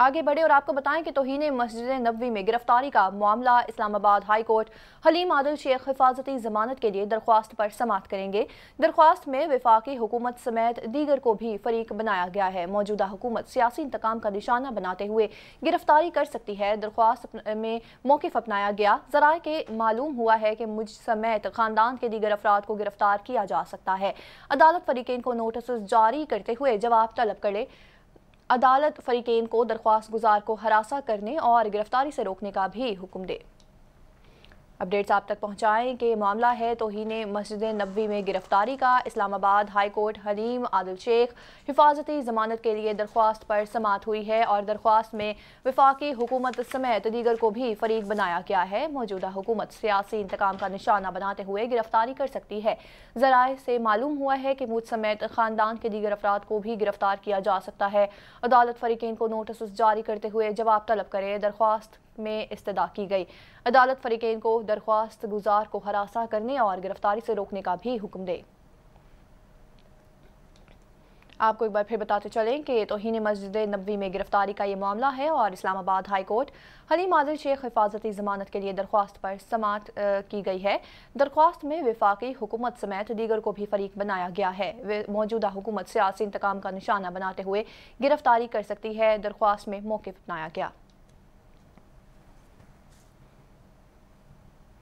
आगे बढ़े और आपको बताएं कि तोहन मस्जिद नबी में गिरफ्तारी का मामला इस्लामाबाद हाई कोर्ट हलीम आदिल शेख हिफाजती जमानत के लिए दरख्वास्त पर समाप्त करेंगे दरख्वास्त में विफाकी हुकूमत समेत दीगर को भी फरीक बनाया गया है मौजूदा हुकूमत सियासी इंतकाम का निशाना बनाते हुए गिरफ्तारी कर सकती है दरख्वास्त में मौकफ अपनाया गया जरा के मालूम हुआ है कि मुझ समेत खानदान के दीगर अफराद को गिरफ्तार किया जा सकता है अदालत फरीकन को नोटिस जारी करते हुए जवाब तलब करे अदालत फरीकेन को दरख्वास्त गुजार को हरासा करने और गिरफ्तारी से रोकने का भी हुक्म दे अपडेट्स आप तक पहुंचाएं कि मामला है तोहन मस्जिद नबी में गिरफ्तारी का इस्लामाबाद हाई कोर्ट हलीम आदिल शेख हिफाजती जमानत के लिए दरख्वास्त पर समात हुई है और दरख्वास्त में वफाकी हुकूमत समेत दीगर को भी फरीक बनाया गया है मौजूदा हुकूमत सियासी इंतकाम का निशाना बनाते हुए गिरफ्तारी कर सकती है जराए से मालूम हुआ है कि मुझ समेत खानदान के दीगर अफराद को भी गिरफ्तार किया जा सकता है अदालत फरीकीन को नोटिस जारी करते हुए जवाब तलब करे दरख्वास्त में इस्तदा की गई अदालत फरीकैन को दरख्वास्त गुजार को हरासा करने और गिरफ्तारी से रोकने का भी हुक्म दे आपको एक बार फिर बताते चलें कि तोहन मस्जिद नबी में गिरफ्तारी का ये मामला है और इस्लामाबाद हाई कोर्ट हलीम आदिल शेख हिफाजती जमानत के लिए दरख्वास्त पर समात की गई है दरख्वास्त में विफाकी हुकूमत समेत दीगर को भी फरीक बनाया गया है मौजूदा हुकूमत सियासी इंतकाम का निशाना बनाते हुए गिरफ्तारी कर सकती है दरख्वास्त में मौके अपनाया गया